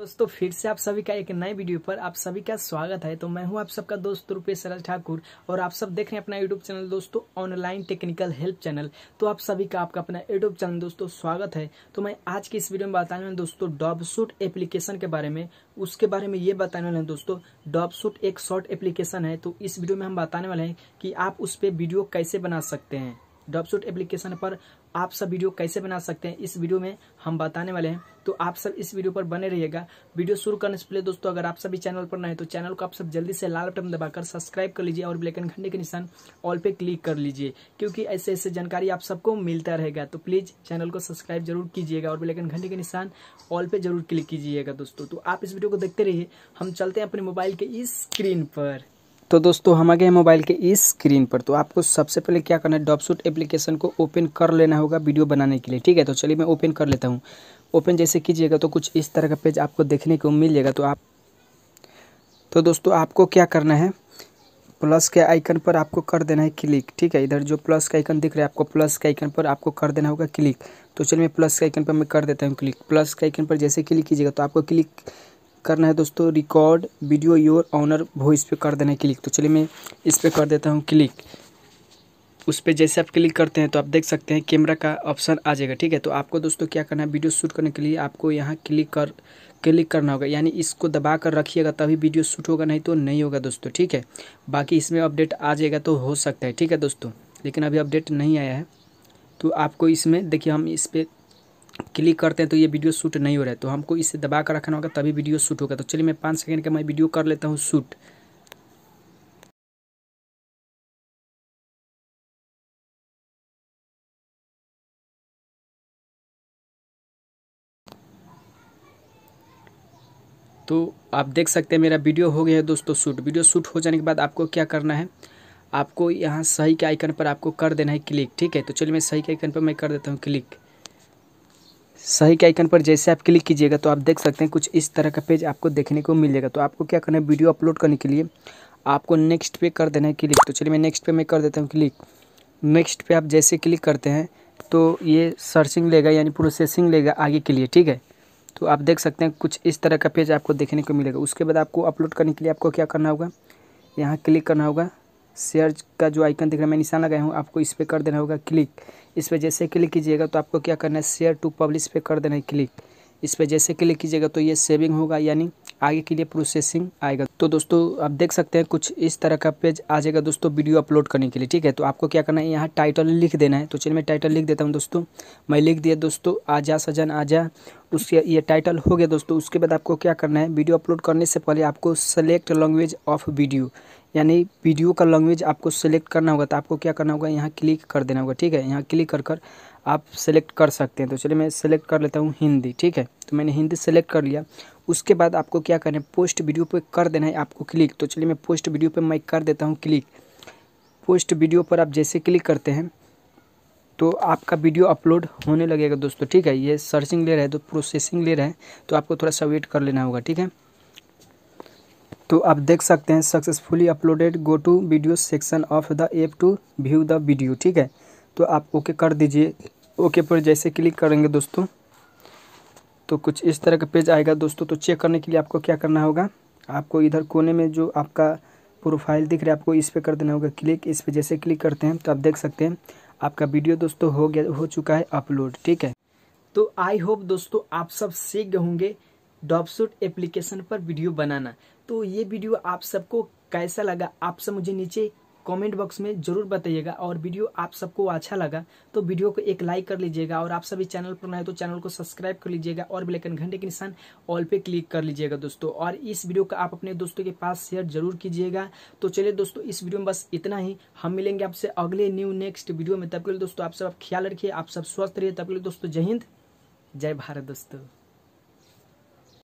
दोस्तों फिर से आप सभी का एक नए वीडियो पर आप सभी का स्वागत है तो मैं हूं आप सबका दोस्त रूपेश सरल ठाकुर और आप सब देख रहे हैं अपना यूट्यूब चैनल दोस्तों ऑनलाइन टेक्निकल हेल्प चैनल तो आप सभी का आपका अपना यूट्यूब चैनल दोस्तों स्वागत है तो मैं आज की इस वीडियो में बताने वाले दोस्तों डॉबसूट एप्लीकेशन के बारे में उसके बारे में ये बताने वाले हैं दोस्तों डॉबसूट एक शॉर्ट एप्लीकेशन है तो इस वीडियो में हम बताने वाले हैं कि आप उस पर वीडियो कैसे बना सकते हैं डॉबसूट एप्लीकेशन पर आप सब वीडियो कैसे बना सकते हैं इस वीडियो में हम बताने वाले हैं तो आप सब इस वीडियो पर बने रहिएगा वीडियो शुरू करने से पहले दोस्तों अगर आप सभी चैनल पर नए तो चैनल को आप सब जल्दी से लाल बटन दबाकर सब्सक्राइब कर लीजिए और ब्लैक एंड घंटे के निशान ऑल पे क्लिक कर लीजिए क्योंकि ऐसे ऐसे जानकारी आप सबको मिलता रहेगा तो प्लीज़ चैनल को सब्सक्राइब जरूर कीजिएगा और ब्लैक एंड घंटे के निशान ऑल पे जरूर क्लिक कीजिएगा दोस्तों तो आप इस वीडियो को देखते रहिए हम चलते हैं अपने मोबाइल के इस स्क्रीन पर तो दोस्तों हम आ गए मोबाइल के इस स्क्रीन पर तो आपको सबसे पहले क्या करना है डॉपसूट एप्लीकेशन को ओपन कर लेना होगा वीडियो बनाने के लिए ठीक है तो चलिए मैं ओपन कर लेता हूँ ओपन जैसे कीजिएगा तो कुछ इस तरह का पेज आपको देखने को मिल जाएगा तो आप तो दोस्तों आपको क्या करना है प्लस के आइकन पर आपको कर देना है क्लिक ठीक है इधर जो प्लस का आइकन दिख रहा है आपको प्लस के आइकन पर आपको कर देना होगा क्लिक तो चलिए मैं प्लस के आइकन पर मैं कर देता हूँ क्लिक प्लस के आइकन पर जैसे क्लिक कीजिएगा तो आपको क्लिक करना है दोस्तों record video your honour voice पे कर देना है क्लिक तो चलिए मैं इस पर कर देता हूँ क्लिक उस पर जैसे आप क्लिक करते हैं तो आप देख सकते हैं कैमरा का ऑप्शन आ जाएगा ठीक है तो आपको दोस्तों क्या करना है वीडियो शूट करने के लिए आपको यहाँ क्लिक कर क्लिक करना होगा यानी इसको दबा कर रखिएगा तभी वीडियो शूट होगा नहीं तो नहीं होगा दोस्तों ठीक है बाकी इसमें अपडेट आ जाएगा तो हो सकता है ठीक है दोस्तों लेकिन अभी अपडेट नहीं आया है तो आपको इसमें देखिए हम इस पर क्लिक करते हैं तो ये वीडियो शूट नहीं हो रहा है तो हमको इसे दबा कर रखना होगा तभी वीडियो शूट होगा तो चलिए मैं पाँच सेकंड का मैं वीडियो कर लेता हूँ शूट तो आप देख सकते हैं मेरा वीडियो हो गया है दोस्तों शूट वीडियो शूट हो जाने के बाद आपको क्या करना है आपको यहाँ सही के आइकन पर आपको कर देना है क्लिक ठीक है तो चलिए मैं सही के आइकन पर मैं कर देता हूँ क्लिक सही के आइकन पर जैसे आप क्लिक कीजिएगा तो आप देख सकते हैं कुछ इस तरह का पेज आपको देखने को मिल जाएगा तो आपको क्या करना है वीडियो अपलोड करने के लिए आपको नेक्स्ट पे कर देना है क्लिक तो चलिए मैं नेक्स्ट पे मैं कर देता हूँ क्लिक नेक्स्ट पे आप जैसे क्लिक करते हैं तो ये सर्चिंग लेगा यानी प्रोसेसिंग लेगा आगे के लिए ठीक है तो आप देख सकते हैं कुछ इस तरह का पेज आपको देखने को मिलेगा उसके बाद आपको अपलोड करने के लिए आपको क्या करना होगा यहाँ क्लिक करना होगा सर्च का जो आइकन दिख रहा है मैं निशान लगाया हूँ आपको इस पर कर देना होगा क्लिक इस पर जैसे क्लिक कीजिएगा तो आपको क्या करना है शेयर टू पब्लिश पे कर देना है क्लिक इस पर जैसे क्लिक कीजिएगा तो ये सेविंग होगा यानी आगे के लिए प्रोसेसिंग आएगा तो दोस्तों आप देख सकते हैं कुछ इस तरह का पेज आ जाएगा दोस्तों वीडियो अपलोड करने के लिए ठीक है तो आपको क्या करना है यहाँ टाइटल लिख देना है तो चलिए मैं टाइटल लिख देता हूँ दोस्तों मैं लिख दिया दोस्तों आजा सजन आजा उसके ये टाइटल हो गया दोस्तों उसके बाद आपको क्या करना है वीडियो अपलोड करने से पहले आपको सेलेक्ट लैंग्वेज ऑफ वीडियो यानी वीडियो का लैंग्वेज आपको सेलेक्ट करना होगा तो आपको क्या करना होगा यहाँ क्लिक कर देना होगा ठीक है यहाँ क्लिक कर कर आप सेलेक्ट कर सकते हैं तो चलिए मैं सेलेक्ट कर लेता हूँ हिंदी ठीक है तो मैंने हिंदी सेलेक्ट कर लिया उसके बाद आपको क्या करना है पोस्ट वीडियो पर कर देना है आपको क्लिक तो चलिए मैं पोस्ट वीडियो पर मैं कर देता हूँ क्लिक पोस्ट वीडियो पर आप जैसे क्लिक करते हैं तो आपका वीडियो अपलोड होने लगेगा दोस्तों ठीक है ये सर्चिंग ले रहा है तो प्रोसेसिंग ले रहा है तो आपको थोड़ा सा वेट कर लेना होगा ठीक है तो आप देख सकते हैं successfully uploaded go to video section of the app to view the video ठीक है तो आप ओके कर दीजिए ओके पर जैसे क्लिक करेंगे दोस्तों तो कुछ इस तरह का पेज आएगा दोस्तों तो चेक करने के लिए आपको क्या करना होगा आपको इधर कोने में जो आपका प्रोफाइल दिख रहा है आपको इस पर कर देना होगा क्लिक इस पर जैसे क्लिक करते हैं तो आप देख सकते हैं आपका वीडियो दोस्तों हो गया हो चुका है अपलोड ठीक है तो आई होप दोस्तों आप सब सीख गए होंगे डॉपसूट एप्लीकेशन पर वीडियो बनाना तो ये वीडियो आप सबको कैसा लगा आप सब मुझे नीचे कमेंट बॉक्स में ज़रूर बताइएगा और वीडियो आप सबको अच्छा लगा तो वीडियो को एक लाइक कर लीजिएगा और आप सभी चैनल पर नए तो चैनल को सब्सक्राइब कर लीजिएगा और बेलेकन घंटे के निशान ऑल पे क्लिक कर लीजिएगा दोस्तों और इस वीडियो को आप अपने दोस्तों के पास शेयर जरूर कीजिएगा तो चलिए दोस्तों इस वीडियो में बस इतना ही हम मिलेंगे आपसे अगले न्यू नेक्स्ट वीडियो में तब के लिए दोस्तों आप सब ख्याल रखिए आप सब स्वस्थ रहिए तब के लिए दोस्तों जय हिंद जय भारत दोस्तों